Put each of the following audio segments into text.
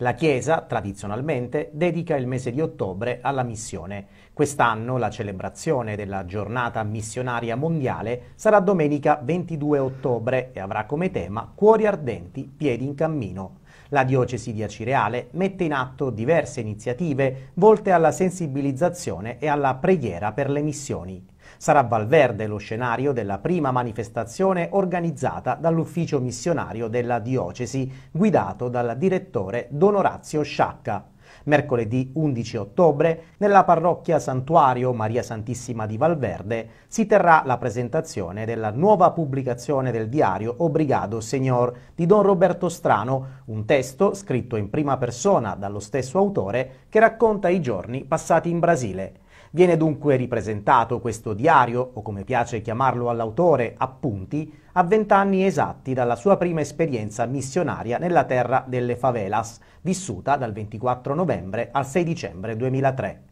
La Chiesa, tradizionalmente, dedica il mese di ottobre alla missione. Quest'anno la celebrazione della giornata missionaria mondiale sarà domenica 22 ottobre e avrà come tema Cuori ardenti, piedi in cammino. La diocesi di Acireale mette in atto diverse iniziative volte alla sensibilizzazione e alla preghiera per le missioni. Sarà Valverde lo scenario della prima manifestazione organizzata dall'ufficio missionario della diocesi, guidato dal direttore Don Orazio Sciacca. Mercoledì 11 ottobre, nella parrocchia Santuario Maria Santissima di Valverde, si terrà la presentazione della nuova pubblicazione del diario Obrigado Signor di Don Roberto Strano, un testo scritto in prima persona dallo stesso autore che racconta i giorni passati in Brasile. Viene dunque ripresentato questo diario, o come piace chiamarlo all'autore, appunti, a vent'anni esatti dalla sua prima esperienza missionaria nella terra delle favelas, vissuta dal 24 novembre al 6 dicembre 2003.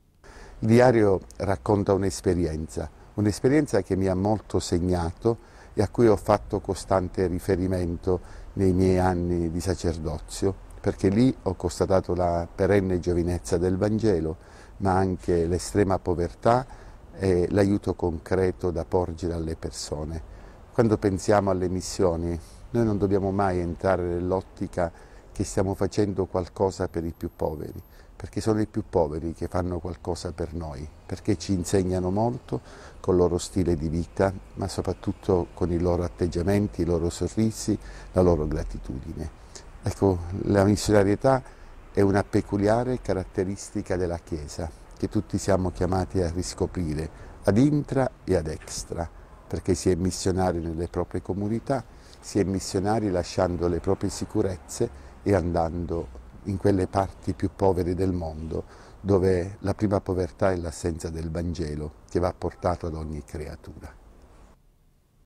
Il diario racconta un'esperienza, un'esperienza che mi ha molto segnato e a cui ho fatto costante riferimento nei miei anni di sacerdozio perché lì ho constatato la perenne giovinezza del Vangelo, ma anche l'estrema povertà e l'aiuto concreto da porgere alle persone. Quando pensiamo alle missioni, noi non dobbiamo mai entrare nell'ottica che stiamo facendo qualcosa per i più poveri, perché sono i più poveri che fanno qualcosa per noi, perché ci insegnano molto con il loro stile di vita, ma soprattutto con i loro atteggiamenti, i loro sorrisi, la loro gratitudine. Ecco, la missionarietà è una peculiare caratteristica della Chiesa che tutti siamo chiamati a riscoprire ad intra e ad extra, perché si è missionari nelle proprie comunità, si è missionari lasciando le proprie sicurezze e andando in quelle parti più povere del mondo dove la prima povertà è l'assenza del Vangelo che va portato ad ogni creatura.